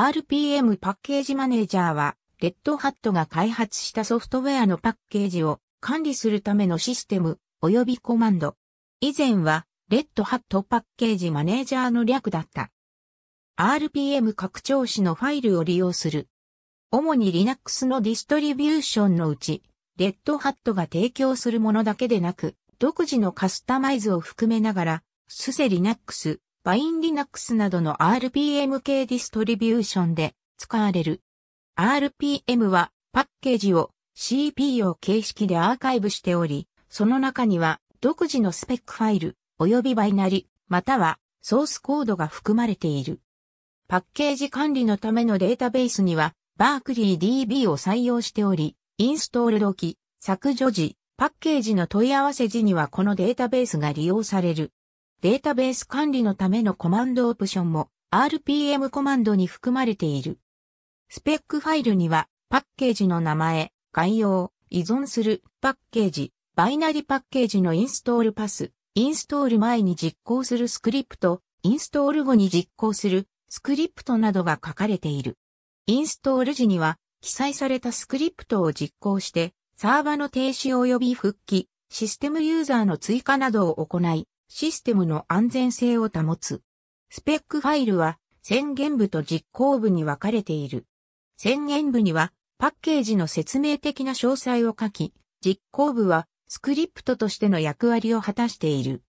RPM パッケージマネージャーは、レッドハットが開発したソフトウェアのパッケージを管理するためのシステム及びコマンド。以前は、レッドハットパッケージマネージャーの略だった。RPM 拡張子のファイルを利用する。主に Linux のディストリビューションのうち、レッドハットが提供するものだけでなく、独自のカスタマイズを含めながら、スセ Linux、ファインリナックスなどの RPM 系ディストリビューションで使われる。RPM はパッケージを CP を形式でアーカイブしており、その中には独自のスペックファイル及びバイナリまたはソースコードが含まれている。パッケージ管理のためのデータベースにはバークリー DB を採用しており、インストール時、削除時、パッケージの問い合わせ時にはこのデータベースが利用される。データベース管理のためのコマンドオプションも RPM コマンドに含まれている。スペックファイルにはパッケージの名前、概要、依存するパッケージ、バイナリパッケージのインストールパス、インストール前に実行するスクリプト、インストール後に実行するスクリプトなどが書かれている。インストール時には記載されたスクリプトを実行してサーバの停止及び復帰、システムユーザーの追加などを行い、システムの安全性を保つ。スペックファイルは宣言部と実行部に分かれている。宣言部にはパッケージの説明的な詳細を書き、実行部はスクリプトとしての役割を果たしている。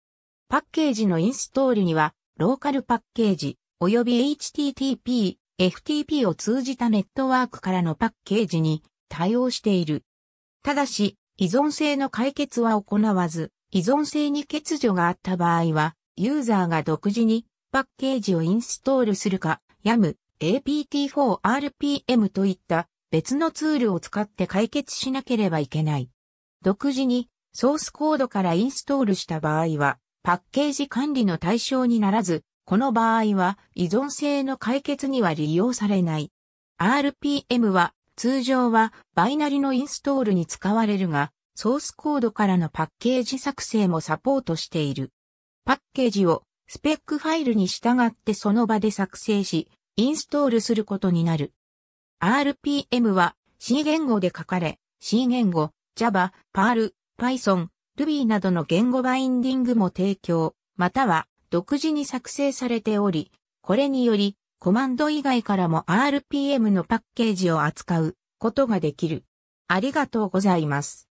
パッケージのインストールにはローカルパッケージ及び HTTP、FTP を通じたネットワークからのパッケージに対応している。ただし、依存性の解決は行わず、依存性に欠如があった場合は、ユーザーが独自にパッケージをインストールするか、YAM、APT4RPM といった別のツールを使って解決しなければいけない。独自にソースコードからインストールした場合は、パッケージ管理の対象にならず、この場合は依存性の解決には利用されない。RPM は通常はバイナリのインストールに使われるが、ソースコードからのパッケージ作成もサポートしている。パッケージをスペックファイルに従ってその場で作成し、インストールすることになる。RPM は C 言語で書かれ、C 言語、Java、Perl、Python、Ruby などの言語バインディングも提供、または独自に作成されており、これによりコマンド以外からも RPM のパッケージを扱うことができる。ありがとうございます。